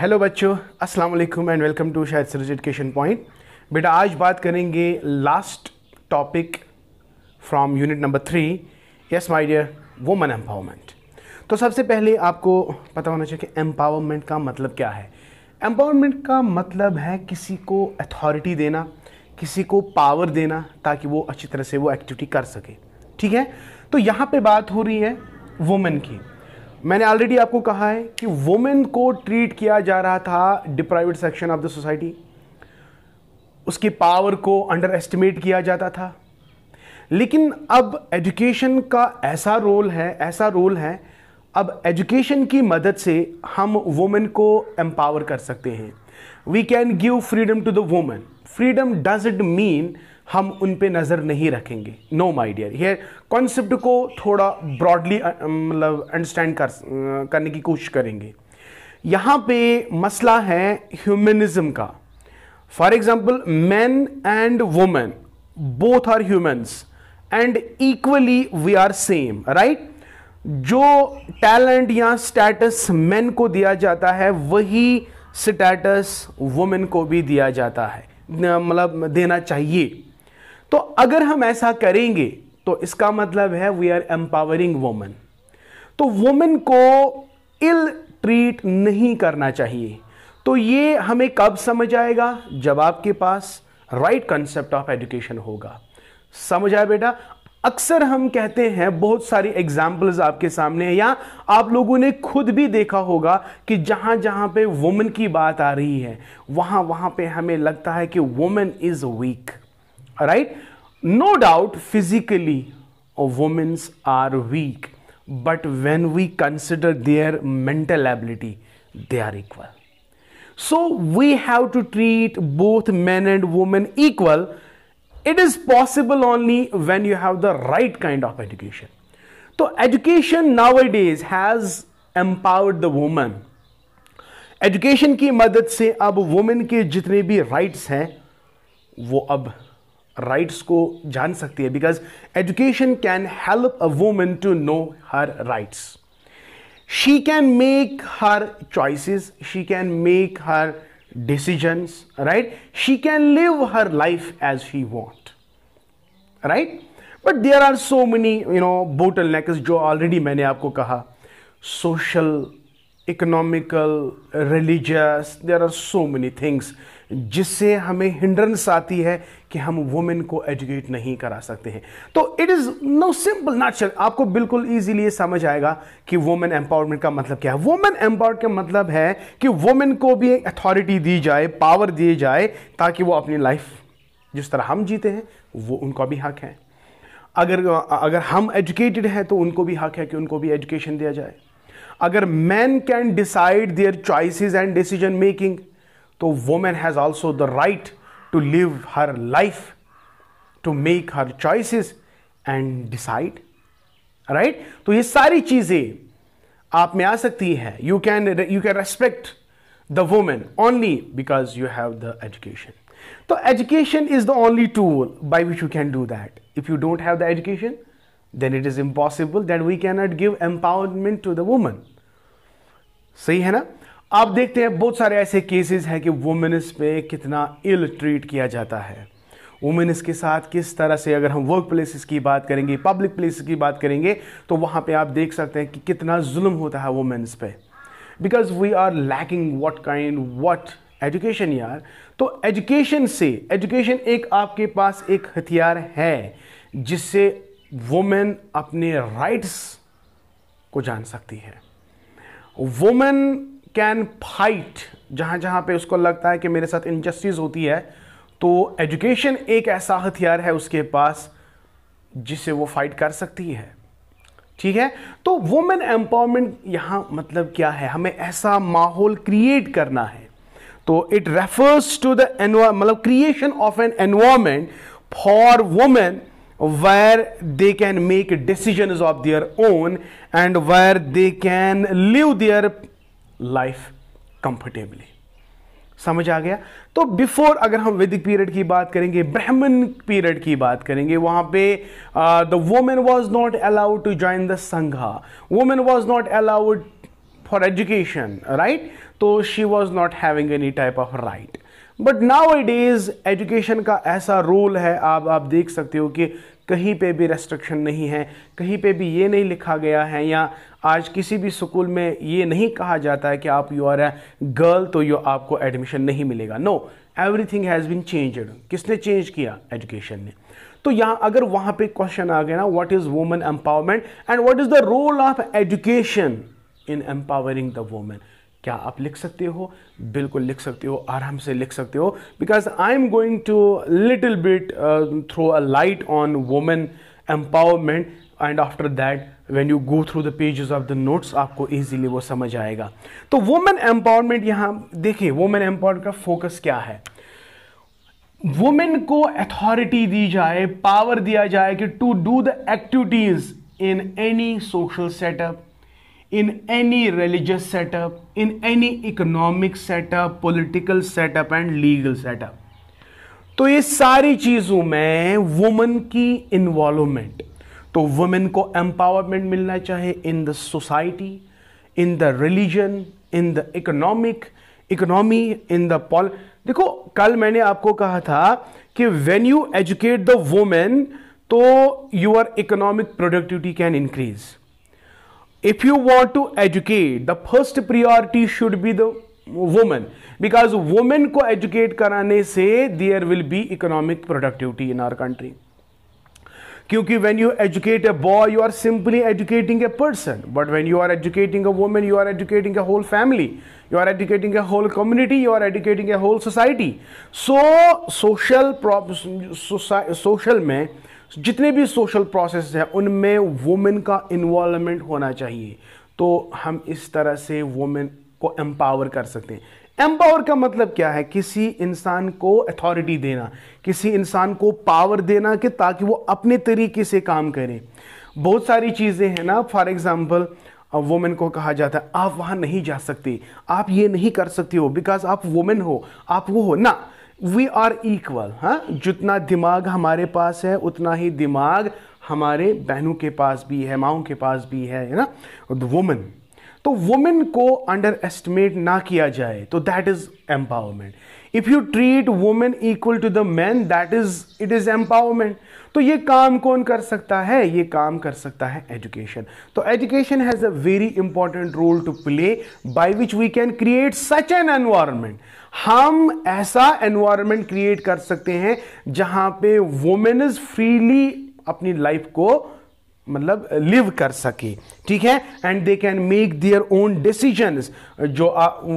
Hello बच्चों अस्सलाम वालेकुम एंड वेलकम टू शायद सरज एजुकेशन पॉइंट बेटा आज बात करेंगे last topic from unit number three yes my dear woman empowerment तो सबसे पहले आपको पता होना चाहिए कि एम्पावरमेंट का मतलब क्या है एम्पावरमेंट का मतलब है किसी को अथॉरिटी देना किसी को पावर देना ताकि वो अच्छी तरह से वो एक्टिविटी कर सके ठीक है तो यहाँ पर बात हो रही है वुमेन की मैंने ऑलरेडी आपको कहा है कि वुमेन को ट्रीट किया जा रहा था deprived section of the society उसकी पावर को अंडर एस्टिमेट किया जाता था लेकिन अब एजुकेशन का ऐसा रोल है ऐसा रोल है अब एजुकेशन की मदद से हम वुमेन को एम्पावर कर सकते हैं we can give freedom to the women freedom it mean हम उन पे नज़र नहीं रखेंगे नो माई डियर यह कॉन्सेप्ट को थोड़ा ब्रॉडली मतलब अंडरस्टैंड कर करने की कोशिश करेंगे यहाँ पे मसला है ह्यूमनिज़म का for example man and women both are humans and equally we are same right जो टैलेंट या स्टेटस मैन को दिया जाता है वही स्टेटस वुमेन को भी दिया जाता है मतलब देना चाहिए तो अगर हम ऐसा करेंगे तो इसका मतलब है वी आर एम्पावरिंग वोमेन तो वोमेन को इल ट्रीट नहीं करना चाहिए तो ये हमें कब समझ आएगा जब आपके पास राइट कंसेप्ट ऑफ एजुकेशन होगा समझ आया बेटा अक्सर हम कहते हैं बहुत सारी एग्जाम्पल्स आपके सामने हैं या आप लोगों ने खुद भी देखा होगा कि जहां जहां पे वुमेन की बात आ रही है वहां वहां पे हमें लगता है कि women is weak Right, no doubt physically women's are weak but when we consider their mental ability they are equal so we have to treat both men and women equal it is possible only when you have the right kind of education so education nowadays has empowered the woman Education ki madad se ab women ke जितने भी rights hain, wo ab. Rights को जान सकती है because education can help a woman to know her rights she can make her choices she can make her decisions right she can live her life as she want right but there are so many you know bottlenecks जो already मैंने आपको कहा social economical religious there are so many things जिससे हमें hindrance आती है कि हम वुमेन को एजुकेट नहीं करा सकते हैं तो it is no simple not आपको बिल्कुल ईजिली समझ आएगा कि वुमेन एम्पावरमेंट का मतलब क्या है वुमेन एम्पावर का मतलब है कि वुमेन को भी अथॉरिटी दी जाए पावर दी जाए ताकि वो अपनी लाइफ जिस तरह हम जीते हैं वो उनका भी हक है अगर अगर हम एजुकेटेड हैं तो उनको भी हक है कि उनको भी एजुकेशन दिया जाए अगर man can decide their choices and decision making तो women has also the right to live her life, to make her choices and decide right तो ये सारी चीजें आप में आ सकती हैं you can you can respect the women only because you have the education तो education is the only tool by which you can do that if you don't have the education then it is impossible that we can not give empowerment to the woman सही है ना आप देखते हैं बहुत सारे ऐसे केसेस हैं कि वुमेनस पे कितना इल ट्रीट किया जाता है वुमेन्स के साथ किस तरह से अगर हम वर्क प्लेसेस की बात करेंगे पब्लिक प्लेसेस की बात करेंगे तो वहाँ पे आप देख सकते हैं कि कितना जुल्म होता है वुमेन्स पे because we are lacking what kind what education यार तो एजुकेशन से एजुकेशन एक आपके पास एक हथियार है जिससे वुमेन अपने राइट्स को जान सकती है वुमेन कैन फाइट जहाँ जहाँ पे उसको लगता है कि मेरे साथ इनजस्टिस होती है तो एजुकेशन एक ऐसा हथियार है उसके पास जिससे वो फाइट कर सकती है ठीक है तो वुमेन एम्पावरमेंट यहाँ मतलब क्या है हमें ऐसा माहौल क्रिएट करना है तो इट रेफर्स टू द एनवा मतलब creation of an environment for women where they can make decision of their own and where they can live their life comfortably समझ आ गया तो बिफोर अगर हम वैदिक पीरियड की बात करेंगे ब्राह्मण पीरियड की बात करेंगे वहां पे the women was not allowed to join the Sangha women was not allowed for education right तो she was not having any type of right but now it is education का ऐसा रोल है आप आप देख सकते हो कि कहीं पे भी रेस्ट्रिक्शन नहीं है कहीं पे भी ये नहीं लिखा गया है या आज किसी भी स्कूल में ये नहीं कहा जाता है कि आप यू आर ए गर्ल तो यो आपको एडमिशन नहीं मिलेगा no everything has been changed किसने चेंज किया एजुकेशन ने तो यहाँ अगर वहाँ पे क्वेश्चन आ गया ना what is women empowerment and what is the role of education in empowering the women क्या आप लिख सकते हो बिल्कुल लिख सकते हो आराम से लिख सकते हो because I am going to little bit throw a light on women empowerment and after that when you go through the pages of the notes आपको ईजिली वो समझ आएगा तो वोमेन एम्पावरमेंट यहाँ देखिए वोमेन एम्पावरमेंट का फोकस क्या है वुमेन को अथॉरिटी दी जाए पावर दिया जाए कि to do the activities in any social setup in any religious setup, in any economic setup, political setup and legal setup. तो ये सारी चीज़ों में वुमेन की इन्वॉल्वमेंट तो वुमेन को एम्पावरमेंट मिलना चाहिए in the society in the religion in the economic economy in the pol देखो कल मैंने आपको कहा था कि when you educate the women तो your economic productivity can increase if you want to educate the first priority should be the woman because women ko educate karane se there will be economic productivity in our country क्योंकि when you educate a boy you are simply educating a person but when you are educating a woman you are educating a whole family you are educating a whole community you are educating a whole society so social problem, social में जितने भी social process हैं उनमें women का involvement होना चाहिए तो हम इस तरह से वुमेन को एम्पावर कर सकते हैं एम्पावर का मतलब क्या है किसी इंसान को अथॉरिटी देना किसी इंसान को पावर देना कि ताकि वो अपने तरीके से काम करें बहुत सारी चीज़ें हैं ना फॉर एग्ज़ाम्पल वुमेन को कहा जाता है आप वहाँ नहीं जा सकती आप ये नहीं कर सकती हो बिकॉज आप वुमेन हो आप वो हो ना वी आर इक्वल हाँ जितना दिमाग हमारे पास है उतना ही दिमाग हमारे बहनों के पास भी है माओ के पास भी है ना वुमेन तो वुमेन को अंडर एस्टिमेट ना किया जाए तो that is empowerment if you treat women equal to the man that is it is empowerment तो ये काम कौन कर सकता है ये काम कर सकता है एजुकेशन तो education has a very important role to play by which we can create such an environment हम ऐसा एनवायरनमेंट क्रिएट कर सकते हैं जहां पे वुमेन फ्रीली अपनी लाइफ को मतलब लिव कर सके ठीक है and they can make their own decision जो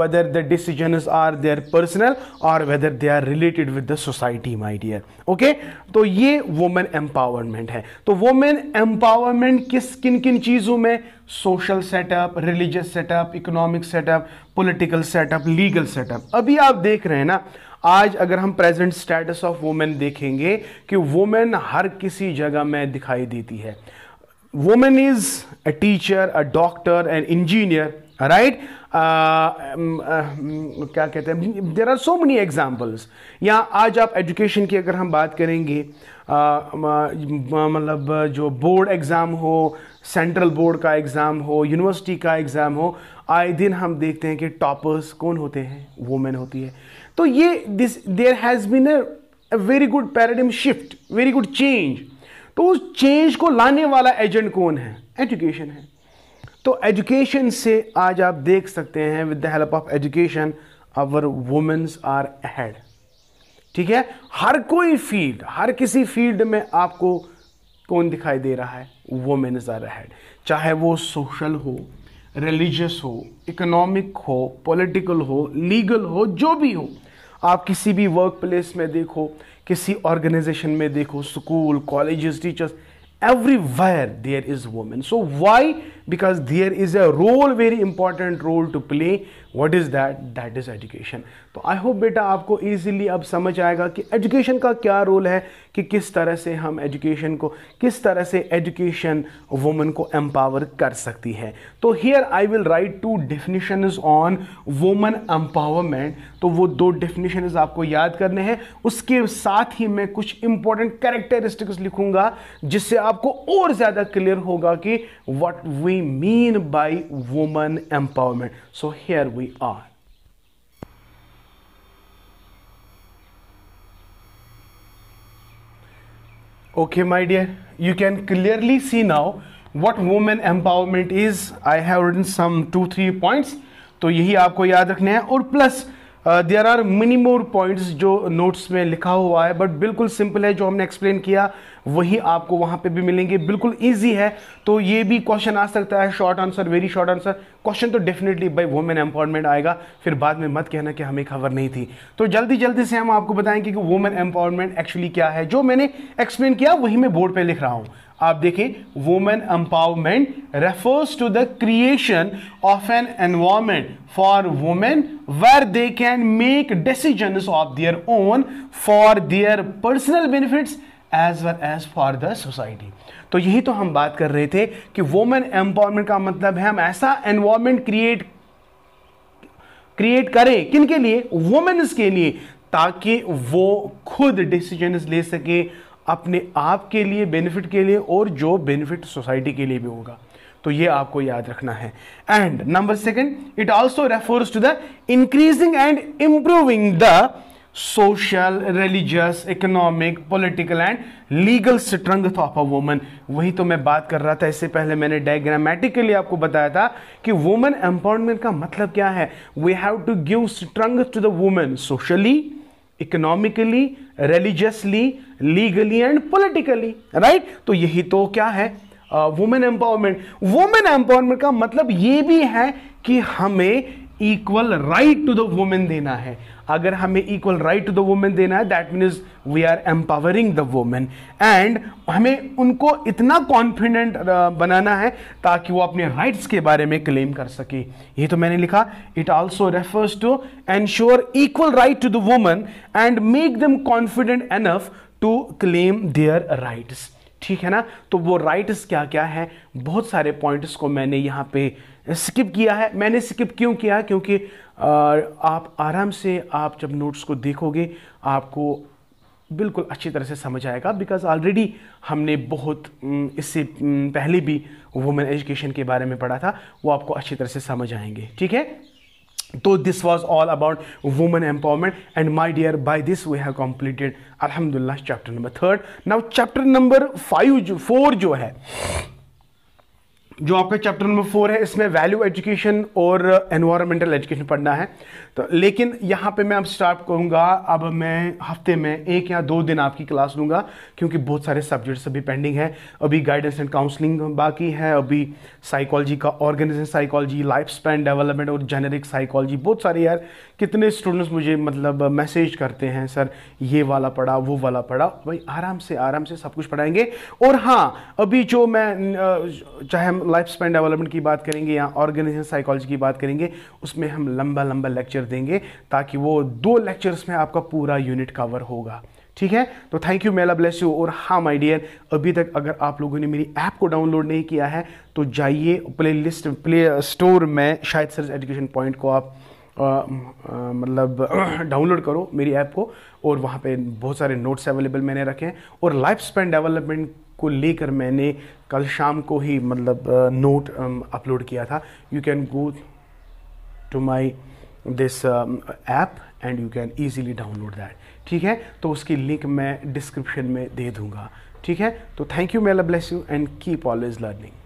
whether the decision are their personal और whether they are related with the society my dear okay तो ये वुमेन एम्पावरमेंट है तो वुमेन एम्पावरमेंट किस किन किन चीज़ों में social setup religious setup economic setup political setup legal setup अभी आप देख रहे हैं ना आज अगर हम प्रेजेंट स्टेटस ऑफ वुमेन देखेंगे कि वुमेन हर किसी जगह में दिखाई देती है women is a teacher a doctor an engineer right right? uh, um, uh, uh, क्या कहते हैं there are so many examples या आज आप एजुकेशन की अगर हम बात करेंगे uh, मतलब जो बोर्ड एग्ज़ाम हो सेंट्रल बोर्ड का एग्ज़ाम हो यूनिवर्सिटी का एग्ज़ाम हो आए दिन हम देखते हैं कि टॉपर्स कौन होते हैं वोमेन होती है तो ये this there has been a very good paradigm shift very good change तो उस चेंज को लाने वाला एजेंट कौन है एजुकेशन है तो एजुकेशन से आज आप देख सकते हैं with the help of education our womens are ahead ठीक है हर कोई फील्ड हर किसी फील्ड में आपको कौन दिखाई दे रहा है वुमेन्स आर अहेड चाहे वो सोशल हो रिलीजियस हो इकोनॉमिक हो पॉलिटिकल हो लीगल हो जो भी हो आप किसी भी वर्क प्लेस में देखो किसी ऑर्गेनाइजेशन में देखो school colleges teachers everywhere there is women so why because there is a role very important role to play what is that that is education तो I hope बेटा आपको easily अब समझ आएगा कि education का क्या role है कि किस तरह से हम education को किस तरह से education woman को empower कर सकती है तो here I will write two definitions on woman empowerment तो वो दो definitions आपको याद करने हैं उसके साथ ही मैं कुछ important characteristics लिखूंगा जिससे आपको और ज़्यादा clear होगा कि what we mean by woman empowerment? So here we are. Okay, my dear, you can clearly see now what woman empowerment is. I have written some two, three points. तो यही आपको याद रखने हैं और plus there are many more points जो notes में लिखा हुआ है बट बिल्कुल सिंपल है जो हमने एक्सप्लेन किया वही आपको वहाँ पे भी मिलेंगे बिल्कुल ईजी है तो ये भी क्वेश्चन आ सकता है short answer very short answer question तो डेफिनेटली बाई वुमेन एम्पावरमेंट आएगा फिर बाद में मत कहना कि हमें खबर नहीं थी तो जल्दी जल्दी से हम आपको बताएंगे कि वुमेन एम्पावरमेंट एक्चुअली क्या है जो मैंने एक्सप्लेन किया वही मैं बोर्ड पर लिख रहा हूँ आप देखें women empowerment refers to the creation of an environment for women where they can make decision of their own for their personal benefits as well as for the society तो यही तो हम बात कर रहे थे कि वुमेन एम्पावरमेंट का मतलब है हम ऐसा एनवायरमेंट क्रिएट क्रिएट करें किन के लिए वुमेन्स के लिए ताकि वो खुद डिसीजन ले सके अपने आप के लिए बेनिफिट के लिए और जो बेनिफिट सोसाइटी के लिए भी होगा तो ये आपको याद रखना है and number second it also refers to the increasing and improving the social religious economic political and legal strength of a woman वही तो मैं बात कर रहा था इससे पहले मैंने डायग्रामेटिकली आपको बताया था कि वुमेन एम्पावरमेंट का मतलब क्या है we have to give strength to the women socially economically religiously legally and politically right तो यही तो क्या है वुमेन एम्पावरमेंट वुमेन एम्पावरमेंट का मतलब ये भी है कि हमें equal right to the women देना है अगर हमें equal right to the women देना है that means we are empowering the women and हमें उनको इतना कॉन्फिडेंट बनाना है ताकि वो अपने राइट्स के बारे में क्लेम कर सके ये तो मैंने लिखा it also refers to ensure equal right to the women and make them confident enough to claim their rights ठीक है ना तो वो राइट्स क्या क्या है बहुत सारे पॉइंट्स को मैंने यहाँ पे स्किप किया है मैंने स्किप क्यों किया है क्योंकि आप आराम से आप जब नोट्स को देखोगे आपको बिल्कुल अच्छी तरह से समझ आएगा बिकॉज ऑलरेडी हमने बहुत इससे पहले भी वुमेन एजुकेशन के बारे में पढ़ा था वो आपको अच्छी तरह से समझ आएंगे ठीक है तो this was all about women empowerment and my dear by this we have completed अलहमदुल्ला chapter number third now chapter number five जो फोर जो है जो आपका चैप्टर नंबर फोर है इसमें वैल्यू एजुकेशन और एनवायरमेंटल uh, एजुकेशन पढ़ना है तो लेकिन यहाँ पे मैं अब स्टार्ट करूँगा अब मैं हफ्ते में एक या दो दिन आपकी क्लास लूँगा क्योंकि बहुत सारे सब्जेक्ट्स अभी पेंडिंग हैं अभी गाइडेंस एंड काउंसलिंग बाकी है अभी साइकोलॉजी का organisation psychology life span development और जेनरिक साइकोलॉजी बहुत सारे यार कितने स्टूडेंट्स मुझे मतलब मैसेज करते हैं सर ये वाला पढ़ा वो वाला पढ़ा भाई आराम से आराम से सब कुछ पढ़ाएंगे और हाँ अभी जो मैं चाहे लाइफ स्पैन डेवलपमेंट की बात करेंगे या ऑर्गेनाइजेशन साइकोलॉजी की बात करेंगे उसमें हम लंबा लंबा लेक्चर देंगे ताकि वो दो लेक्चर्स में आपका पूरा यूनिट कवर होगा ठीक है तो थैंक यू मेला ब्लेस यू और हाँ माई डियर अभी तक अगर आप लोगों ने मेरी ऐप को डाउनलोड नहीं किया है तो जाइए प्ले लिस्ट प्ले स्टोर में शायद सर्च एजुकेशन पॉइंट को आप मतलब डाउनलोड करो मेरी ऐप को और वहाँ पे बहुत सारे नोट्स अवेलेबल मैंने रखे हैं और लाइफ स्पेन डेवलपमेंट को लेकर मैंने कल शाम को ही मतलब नोट अपलोड किया था you can go to my this app and you can easily download that ठीक है तो उसकी लिंक मैं डिस्क्रिप्शन में दे दूँगा ठीक है तो थैंक यू मेला bless you and keep always learning